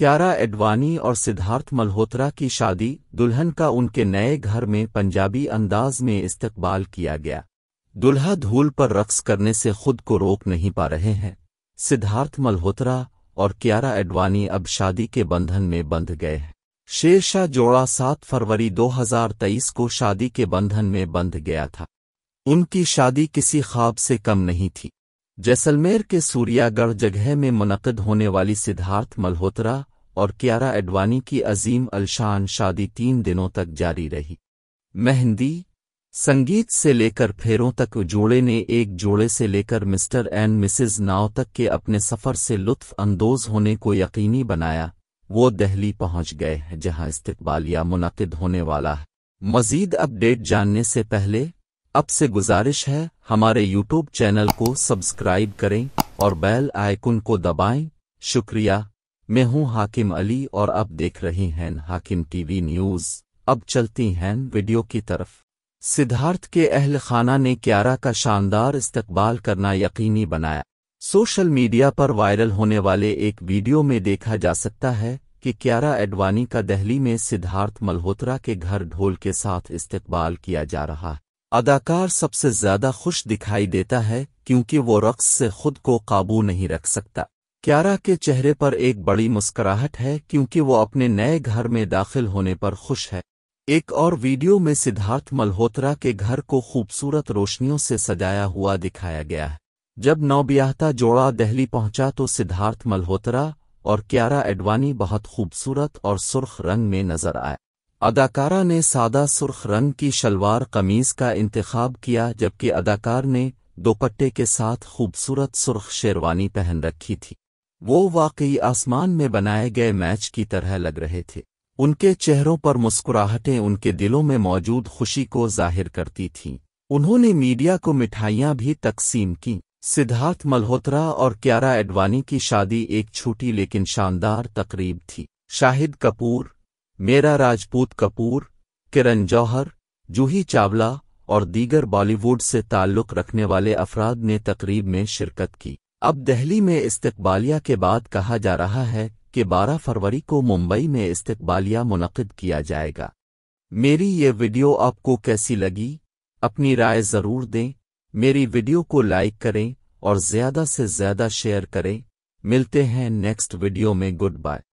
क्यारा एडवानी और सिद्धार्थ मल्होत्रा की शादी दुल्हन का उनके नए घर में पंजाबी अंदाज में इस्तकबाल किया गया दुल्हा धूल पर रक्स करने से खुद को रोक नहीं पा रहे हैं सिद्धार्थ मल्होत्रा और क्यारा एडवानी अब शादी के बंधन में बंध गए हैं शेरशाह जोड़ा सात फरवरी 2023 को शादी के बंधन में बंध गया था उनकी शादी किसी ख्वाब से कम नहीं थी जैसलमेर के सूर्यागढ़ जगह में मुनद होने वाली सिद्धार्थ मल्होत्रा और कियारा एडवानी की अजीम अलशान शादी तीन दिनों तक जारी रही मेहंदी संगीत से लेकर फेरों तक जोड़े ने एक जोड़े से लेकर मिस्टर एंड मिसेज नाव तक के अपने सफ़र से लुत्फ अंदोज होने को यकीनी बनाया वो दहली पहुंच गए हैं जहां इस्तबालिया मुनद होने वाला है मजीद अपडेट जानने से पहले अब से गुजारिश है हमारे यूट्यूब चैनल को सब्सक्राइब करें और बेल आइकन को दबाएं शुक्रिया मैं हूं हाकिम अली और आप देख रहे हैं हाकिम टीवी न्यूज अब चलती हैं वीडियो की तरफ सिद्धार्थ के अहल खाना ने क्यारा का शानदार इस्तकबाल करना यकीनी बनाया सोशल मीडिया पर वायरल होने वाले एक वीडियो में देखा जा सकता है कि क्यारा एडवानी का दहली में सिद्धार्थ मल्होत्रा के घर ढोल के साथ इस्तकबाल किया जा रहा है अदाकार सबसे ज्यादा खुश दिखाई देता है क्योंकि वो रक्स से खुद को काबू नहीं रख सकता क्यारा के चेहरे पर एक बड़ी मुस्कुराहट है क्योंकि वो अपने नए घर में दाखिल होने पर खुश है एक और वीडियो में सिद्धार्थ मल्होत्रा के घर को खूबसूरत रोशनियों से सजाया हुआ दिखाया गया है जब नौब्याहता जोड़ा दहली पहुंचा तो सिद्धार्थ मल्होत्रा और क्यारा एडवानी बहुत खूबसूरत और सुर्ख रंग में नजर आए अदाकारा ने सादा सुर्ख रंग की शलवार कमीज का इंतखाब किया जबकि अदाकार ने दोपट्टे के साथ खूबसूरत सुर्ख शेरवानी पहन रखी थी वो वाकई आसमान में बनाए गए मैच की तरह लग रहे थे उनके चेहरों पर मुस्कुराहटें उनके दिलों में मौजूद खुशी को जाहिर करती थीं उन्होंने मीडिया को मिठाइयाँ भी तकसीम की सिद्धार्थ मल्होत्रा और क्यारा एडवानी की शादी एक छोटी लेकिन शानदार तकरीब थी शाहिद कपूर मेरा राजपूत कपूर किरण जौहर जूही चावला और दीगर बॉलीवुड से ताल्लुक़ रखने वाले अफराद ने तकरीब में शिरकत की अब दहली में इस्तबालिया के बाद कहा जा रहा है कि 12 फरवरी को मुंबई में इस्तबालिया मुनद किया जाएगा मेरी ये वीडियो आपको कैसी लगी अपनी राय ज़रूर दें मेरी वीडियो को लाइक करें और ज़्यादा से ज़्यादा शेयर करें मिलते हैं नेक्स्ट वीडियो में गुड बाय